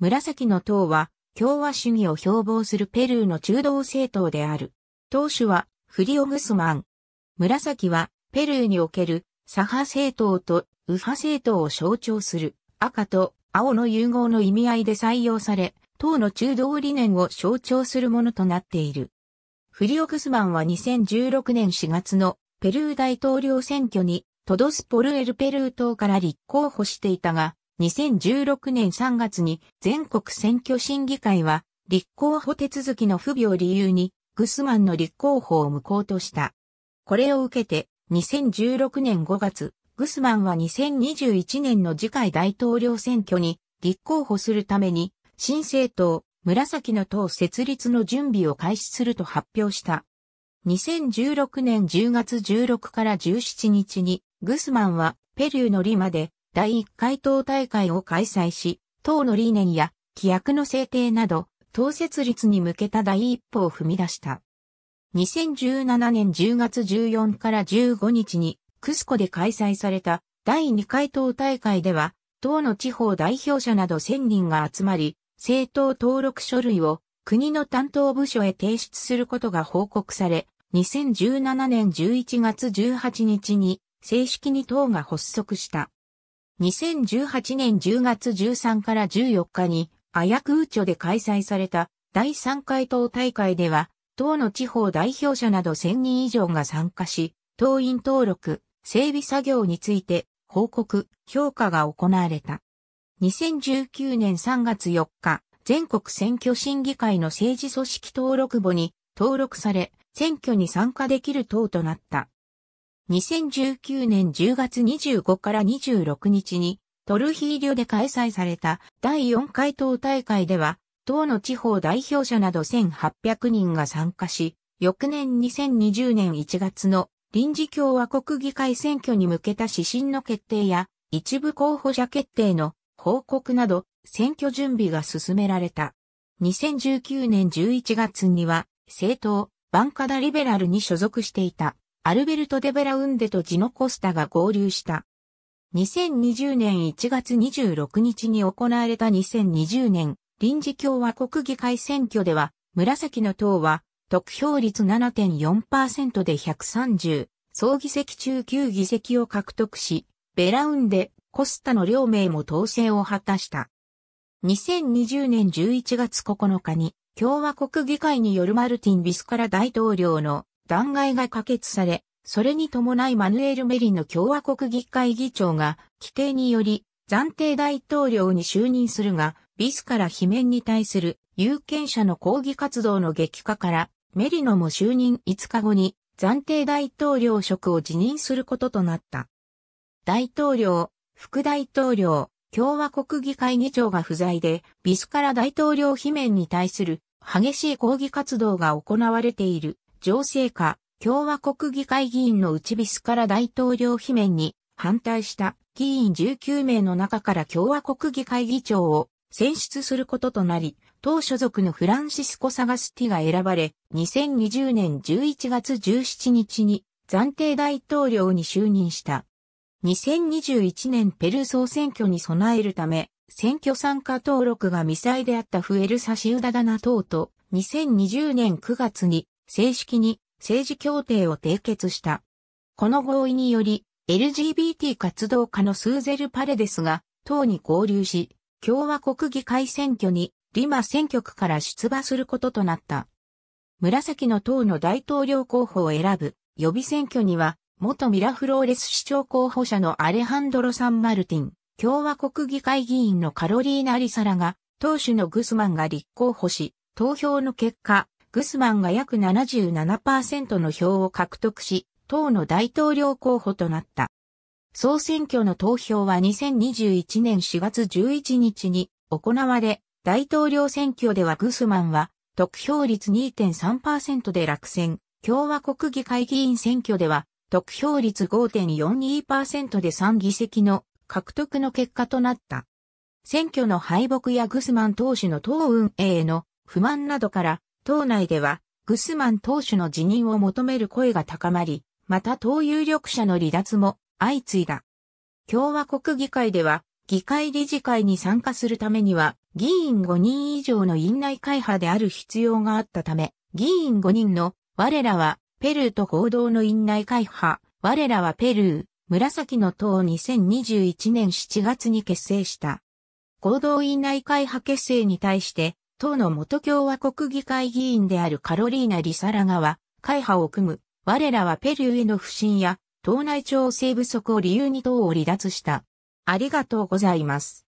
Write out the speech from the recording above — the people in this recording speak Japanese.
紫の党は共和主義を標榜するペルーの中道政党である。党首はフリオグスマン。紫はペルーにおける左派政党と右派政党を象徴する赤と青の融合の意味合いで採用され、党の中道理念を象徴するものとなっている。フリオグスマンは2016年4月のペルー大統領選挙にトドスポルエルペルー党から立候補していたが、2016年3月に全国選挙審議会は立候補手続きの不備を理由にグスマンの立候補を無効とした。これを受けて2016年5月、グスマンは2021年の次回大統領選挙に立候補するために新政党、紫の党設立の準備を開始すると発表した。2016年10月16から17日にグスマンはペルーのリマで第1回党大会を開催し、党の理念や規約の制定など、党設立に向けた第一歩を踏み出した。2017年10月14から15日に、クスコで開催された第2回党大会では、党の地方代表者など1000人が集まり、政党登録書類を国の担当部署へ提出することが報告され、2017年11月18日に正式に党が発足した。2018年10月13から14日に、アヤクうチョで開催された第3回党大会では、党の地方代表者など1000人以上が参加し、党員登録、整備作業について報告、評価が行われた。2019年3月4日、全国選挙審議会の政治組織登録簿に登録され、選挙に参加できる党となった。2019年10月25から26日にトルヒーリョで開催された第4回党大会では、党の地方代表者など1800人が参加し、翌年2020年1月の臨時共和国議会選挙に向けた指針の決定や、一部候補者決定の報告など、選挙準備が進められた。2019年11月には、政党、バンカダリベラルに所属していた。アルベルト・デ・ベラウンデとジノ・コスタが合流した。2020年1月26日に行われた2020年臨時共和国議会選挙では、紫の党は得票率7.4%で130、総議席中9議席を獲得し、ベラウンデ、コスタの両名も当選を果たした。2020年11月9日に共和国議会によるマルティン・ビスカラ大統領の弾劾が可決され、それに伴いマヌエル・メリの共和国議会議長が規定により暫定大統領に就任するが、ビスから罷免に対する有権者の抗議活動の激化から、メリノも就任5日後に暫定大統領職を辞任することとなった。大統領、副大統領、共和国議会議長が不在で、ビスから大統領罷免に対する激しい抗議活動が行われている情勢下、共和国議会議員の内ビスから大統領罷免に反対した議員19名の中から共和国議会議長を選出することとなり、党所属のフランシスコ・サガスティが選ばれ、2020年11月17日に暫定大統領に就任した。2021年ペルー総選挙に備えるため、選挙参加登録が未済であったフエルサシウダダナ党と、2020年9月に正式に政治協定を締結した。この合意により、LGBT 活動家のスーゼル・パレデスが党に合流し、共和国議会選挙にリマ選挙区から出馬することとなった。紫の党の大統領候補を選ぶ予備選挙には、元ミラフローレス市長候補者のアレハンドロ・サンマルティン、共和国議会議員のカロリーナ・リサラが、党首のグスマンが立候補し、投票の結果、グスマンが約77%の票を獲得し、党の大統領候補となった。総選挙の投票は2021年4月11日に行われ、大統領選挙ではグスマンは得票率2.3%で落選、共和国議会議員選挙では得票率5.42%で3議席の獲得の結果となった。選挙の敗北やグスマン党首の党運営への不満などから党内では、グスマン党首の辞任を求める声が高まり、また党有力者の離脱も相次いだ。共和国議会では、議会理事会に参加するためには、議員5人以上の院内会派である必要があったため、議員5人の、我らは、ペルーと合同の院内会派、我らはペルー、紫の党を2021年7月に結成した。合同院内会派結成に対して、党の元共和国議会議員であるカロリーナ・リサラガは、会派を組む、我らはペルーへの不信や、党内調整不足を理由に党を離脱した。ありがとうございます。